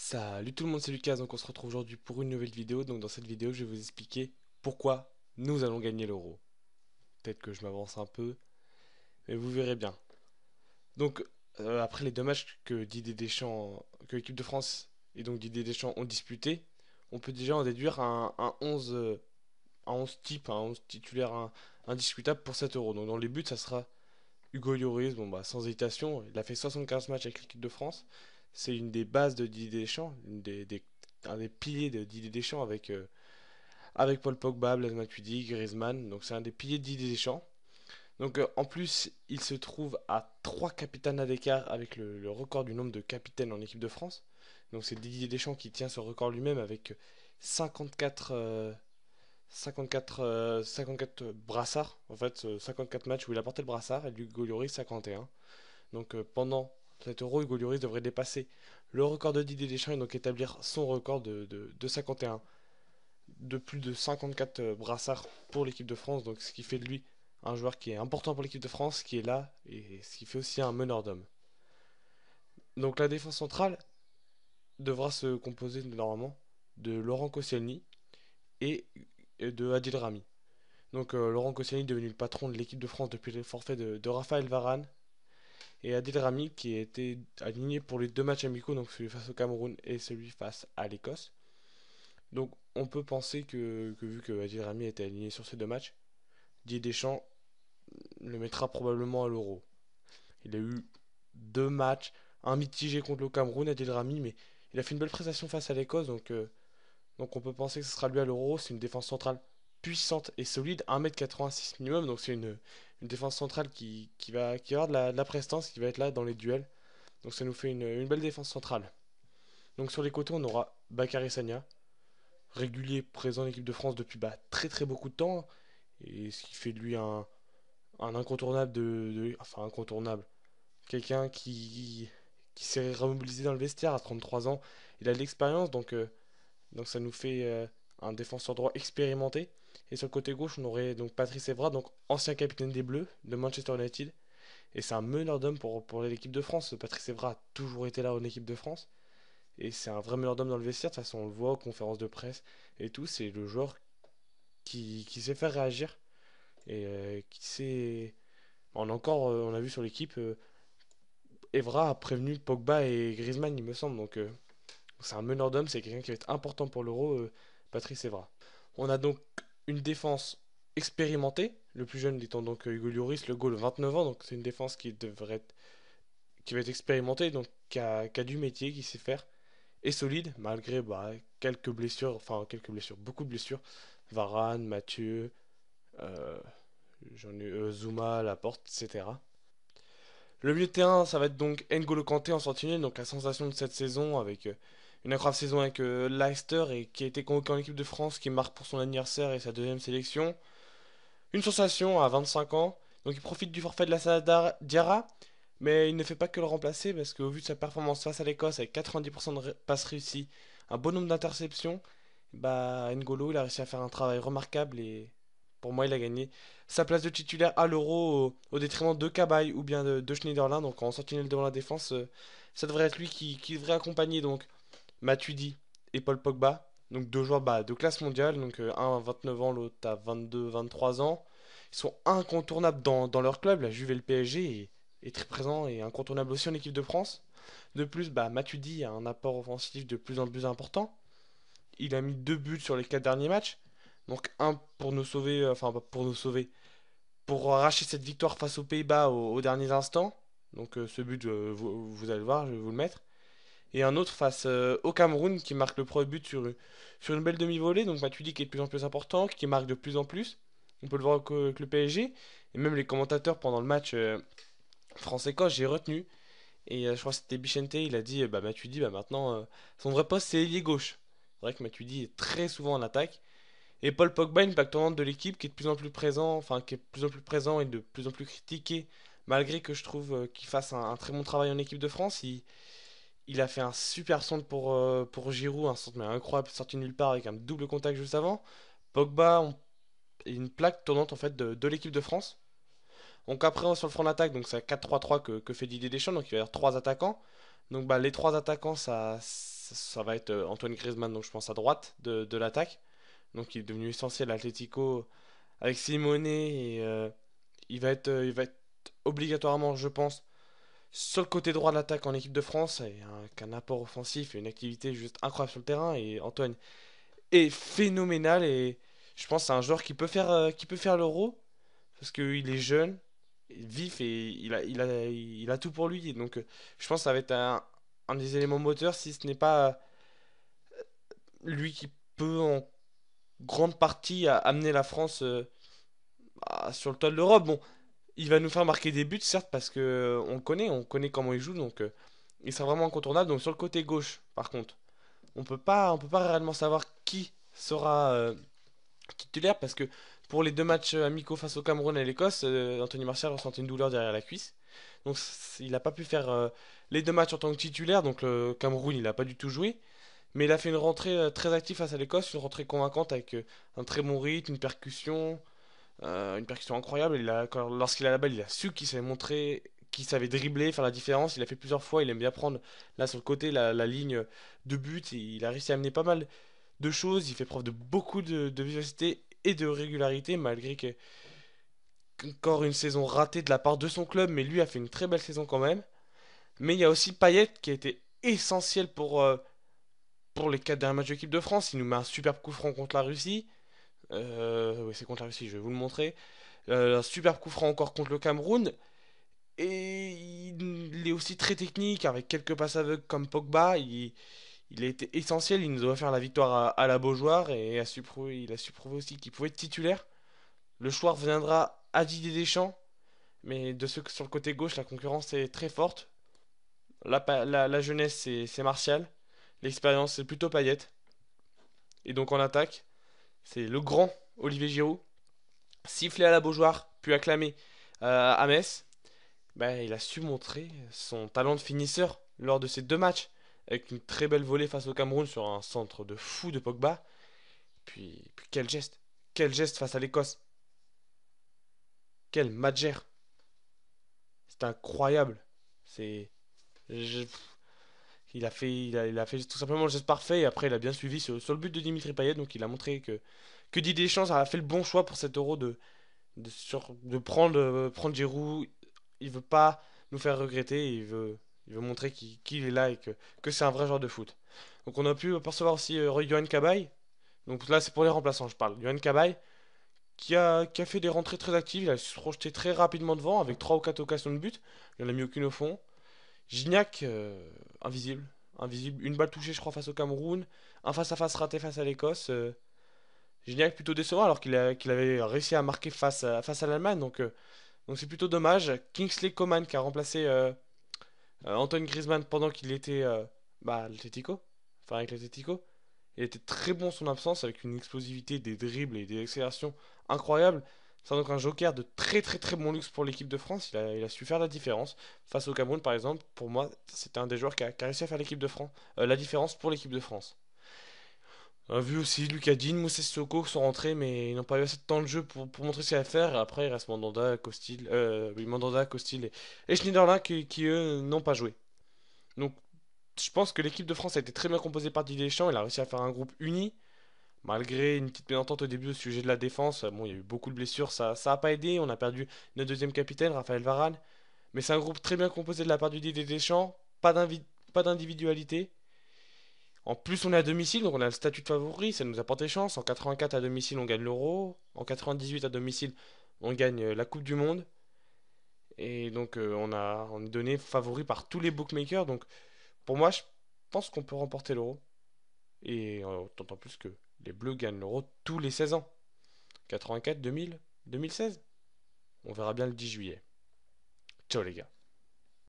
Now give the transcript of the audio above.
Salut tout le monde, c'est Lucas, donc on se retrouve aujourd'hui pour une nouvelle vidéo. Donc dans cette vidéo, je vais vous expliquer pourquoi nous allons gagner l'euro. Peut-être que je m'avance un peu, mais vous verrez bien. Donc euh, après les deux matchs que Didier Deschamps, que l'équipe de France et donc Didier Deschamps ont disputé, on peut déjà en déduire un, un 11 euh, un type, un 11 titulaire indiscutable pour 7 euros. Donc dans les buts, ça sera Hugo Lloris, bon bah sans hésitation, il a fait 75 matchs avec l'équipe de France c'est une des bases de Didier Deschamps, des, des, un des piliers de Didier Deschamps avec, euh, avec Paul Pogba, Blaise Matuidi, Griezmann. Donc c'est un des piliers de Didier Deschamps. Donc euh, en plus, il se trouve à 3 capitaines à l'écart avec le, record du nombre de capitaines en équipe de France. Donc c'est Didier Deschamps qui tient ce record lui-même avec 54, 54, 54 brassards, en fait 54 euh, matchs où il a porté le brassard et du Lloris 51. Donc pendant cet euro, Hugo Lloris devrait dépasser le record de Didier Deschamps et donc établir son record de, 51, de plus de 54 euh, brassards pour l'équipe de France, donc ce qui fait de lui un joueur qui est important pour l'équipe de France, qui est là, et ce qui fait aussi un meneur d'homme. Donc la défense centrale devra se composer normalement de Laurent Koscielny et de Adil Rami. Donc Laurent euh, Laurent Koscielny devenu le patron de l'équipe de France depuis le forfait de, de Raphaël Varane, et Adil Rami qui a été aligné pour les deux matchs amicaux, donc celui face au Cameroun et celui face à l'Écosse. Donc on peut penser que, vu que Adil Rami été aligné sur ces deux matchs, Didier Deschamps le mettra probablement à l'euro. Il a eu deux matchs, un mitigé contre le Cameroun, Adil Rami, mais il a fait une belle prestation face à l'Écosse, donc, euh, donc on peut penser que ce sera lui à l'euro. C'est une défense centrale puissante et solide, 1m86 minimum, donc c'est une, une défense centrale qui, va, avoir de la, prestance, qui va être là dans les duels. Donc ça nous fait une, belle défense centrale. Donc sur les côtés, on aura Bakary Sagna, régulier présent en équipe de France depuis bah, très très beaucoup de temps, et ce qui fait de lui un, un incontournable de, Enfin, incontournable. Quelqu'un qui, qui s'est remobilisé dans le vestiaire à 33 ans. Il a de l'expérience, donc, euh, donc ça nous fait euh, un défenseur droit expérimenté. Et sur le côté gauche, on aurait donc Patrice Evra, donc ancien capitaine des Bleus de Manchester United. Et c'est un meneur d'homme pour, pour l'équipe de France. Patrice Evra a toujours été là en équipe de France. Et c'est un vrai meneur d'homme dans le vestiaire. De toute façon, on le voit aux conférences de presse et tout. C'est le joueur qui, qui, sait faire réagir. Et euh, qui sait. On, encore, euh, on a vu sur l'équipe, euh, Evra a prévenu Pogba et Griezmann, il me semble. Donc, c'est un meneur d'homme, c'est quelqu'un qui va être important pour l'Euro, Patrice Evra. On a donc une défense expérimentée, le plus jeune étant donc euh, Hugo Lloris, le goal 29 ans, donc c'est une défense qui devrait être, qui va être expérimentée, donc qui a, du métier, qui sait faire, et solide, malgré bah, quelques blessures, enfin quelques blessures, beaucoup de blessures, Varane, Mathieu, euh, j'en ai euh, Zuma, Laporte, etc. Le milieu de terrain, ça va être donc N'Golo Kanté en sentinelle, donc la sensation de cette saison avec une incroyable saison avec euh, Leicester et qui a été convoqué en équipe de France, qui marque pour son anniversaire et sa deuxième sélection. Une sensation à 25 ans. Donc il profite du forfait de la Salada Diarra, mais il ne fait pas que le remplacer parce qu'au vu de sa performance face à l'Écosse avec 90% de passes réussies, un bon nombre d'interceptions, bah N'Golo il a réussi à faire un travail remarquable et pour moi il a gagné sa place de titulaire à l'Euro au, détriment de Cabaye ou bien de, Schneiderlin. Donc en sentinelle devant la défense, euh, ça devrait être lui qui, qui devrait accompagner donc Matuidi et Paul Pogba. Donc deux joueurs bah, de classe mondiale, donc euh, un à 29 ans, l'autre à 22-23 ans. Ils sont incontournables dans, leur club, la Juve et le PSG est, très présent et incontournable aussi en équipe de France. De plus, bah, Matuidi a un apport offensif de plus en plus important. Il a mis deux buts sur les quatre derniers matchs. Donc un pour nous sauver, euh, enfin pour nous sauver, pour arracher cette victoire face aux Pays-Bas aux, dernier derniers instants. Donc euh, ce but, vous, vous allez le voir, je vais vous le mettre et un autre face euh, au Cameroun qui marque le premier but sur, sur une belle demi-volée. Donc Matuidi qui est de plus en plus important, qui marque de plus en plus. On peut le voir avec, le PSG. Et même les commentateurs pendant le match français euh, France-Écosse, j'ai retenu. Et euh, je crois que c'était Bichente, il a dit bah, Matuidi, bah, maintenant, son vrai poste c'est ailier gauche. C'est vrai que Matuidi est très souvent en attaque. Et Paul Pogba, une de l'équipe qui est de plus en plus présent, enfin qui est de plus en plus présent et de plus en plus critiqué, malgré que je trouve qu'il fasse un, un, très bon travail en équipe de France. Il, il a fait un super centre pour, euh, pour Giroud, un centre mais incroyable, sorti nulle part avec un double contact juste avant. Pogba, une plaque tournante en fait de, l'équipe de France. Donc après, sur le front d'attaque, donc c'est 4-3-3 que, fait Didier Deschamps, donc il va y avoir 3 attaquants. Donc bah, les trois attaquants, ça, ça, va être euh, Antoine Griezmann, donc je pense à droite de, l'attaque. Donc il est devenu essentiel à Atletico avec Simone et euh, il, va être, il va être obligatoirement, je pense, sur côté droit de l'attaque en équipe de France, et un, apport offensif et une activité juste incroyable sur le terrain. Et Antoine est phénoménal et je pense c'est un joueur qui peut faire, euh, qui peut faire l'euro parce qu'il est jeune, vif et il a, il il a tout pour lui. donc euh, je pense que ça va être un, des éléments moteurs si ce n'est pas euh, lui qui peut en grande partie amener la France bah, sur le toit de l'Europe. Bon, il va nous faire marquer des buts, certes, parce que euh, on le connaît, on connaît comment il joue, donc euh, il sera vraiment incontournable. Donc sur le côté gauche, par contre, on peut pas, on peut pas réellement savoir qui sera euh, titulaire parce que pour les deux matchs amicaux face au Cameroun et l'Écosse, Anthony Martial ressentait une douleur derrière la cuisse. Donc il n'a pas pu faire les deux matchs en tant que titulaire. Donc le Cameroun, il n'a pas du tout joué. Mais il a fait une rentrée très active face à l'Écosse, une rentrée convaincante avec un très bon rythme, une percussion, euh, une percussion incroyable. lorsqu'il a la balle, il a su qu'il savait montrer Qu'il savait dribbler, faire la différence. Il a fait plusieurs fois, il aime bien prendre là sur le côté la, ligne de but. Il a réussi à amener pas mal de choses. Il fait preuve de beaucoup de, vivacité et de régularité, malgré que, encore une saison ratée de la part de son club. Mais lui a fait une très belle saison quand même. Mais il y a aussi Payet qui a été essentiel pour, euh, pour les 4 derniers matchs de l'équipe de France. Il nous met un superbe coup franc contre la Russie. Euh, oui, c'est contre la Russie, je vais vous le montrer. Euh, un super coup franc encore contre le Cameroun. Et il est aussi très technique, avec quelques passes aveugles comme Pogba. Il, il a été essentiel, il nous doit faire la victoire à, la Beaujoire et a su il a su prouver aussi qu'il pouvait être titulaire. Le choix reviendra à Didier Deschamps, mais de ce sur le côté gauche, la concurrence est très forte. La, la, jeunesse, c'est Martial. L'expérience, c'est plutôt paillette. Et donc en attaque, c'est le grand Olivier Giroud, sifflé à la Beaujoire, puis acclamé euh, à Metz, Ben il a su montrer son talent de finisseur lors de ces deux matchs, avec une très belle volée face au Cameroun sur un centre de fou de Pogba. Puis, puis quel geste, quel geste face à l'Écosse. Quel match C'est incroyable. C'est. Il a, fait, il a, fait tout simplement le geste parfait et après il a bien suivi sur, le but de Dimitri Payet. Donc il a montré que, que Didier Deschamps a fait le bon choix pour cet euro de, de, prendre, euh, prendre Giroud. Il veut pas nous faire regretter, il veut, il veut montrer qu'il est là et que, c'est un vrai joueur de foot. Donc on a pu percevoir aussi euh, Johan Cabaye. Donc là c'est pour les remplaçants, je parle. Johan Cabaye qui a, qui a fait des rentrées très actives, il a se projeté très rapidement devant avec trois ou quatre occasions de but. Il n'en a mis aucune au fond. Gignac, euh, invisible. Invisible. Une balle touchée, je crois, face au Cameroun. Un face-à-face raté face à l'Écosse. Génial, euh, plutôt décevant, alors qu'il avait réussi à marquer face à, face à l'Allemagne. Donc euh, c'est plutôt dommage. Kingsley Coman qui a remplacé euh, Anthony Griezmann pendant qu'il était bah, l'Atletico. Enfin avec l'Atletico. Il était très bon son absence avec une explosivité, des dribbles et des accélérations incroyables. C'est donc un joker de très très très bon luxe pour l'équipe de France. Il a, su faire la différence. Face au Cameroun, par exemple, pour moi, c'était un des joueurs qui a, réussi à faire l'équipe de France, euh, la différence pour l'équipe de France. On a vu aussi Lucadine, Dean, Soko qui sont rentrés, mais ils n'ont pas eu assez de temps de jeu pour, montrer ce qu'ils à faire. Après, il reste Mandanda, Costil, euh, Mandanda, Costil et, Schneiderlin qui, qui eux n'ont pas joué. Donc, je pense que l'équipe de France a été très bien composée par Didier Deschamps. Il a réussi à faire un groupe uni. Malgré une petite mésentente au début au sujet de la défense, bon, il y a eu beaucoup de blessures, ça n'a pas aidé. On a perdu notre deuxième capitaine, Raphaël Varane. Mais c'est un groupe très bien composé de la part du Didier Deschamps, pas d'individualité. En plus, on est à domicile, donc on a le statut de favori, ça nous a porté chance. En 84 à domicile, on gagne l'Euro. En 98 à domicile, on gagne euh, la Coupe du Monde. Et donc, euh, on, a, est donné favori par tous les bookmakers. Donc, pour moi, je pense qu'on peut remporter l'Euro. Et euh, d'autant plus que les Bleus gagnent l'Euro tous les 16 ans. 84, 2000, 2016 On verra bien le 10 juillet. Ciao les gars.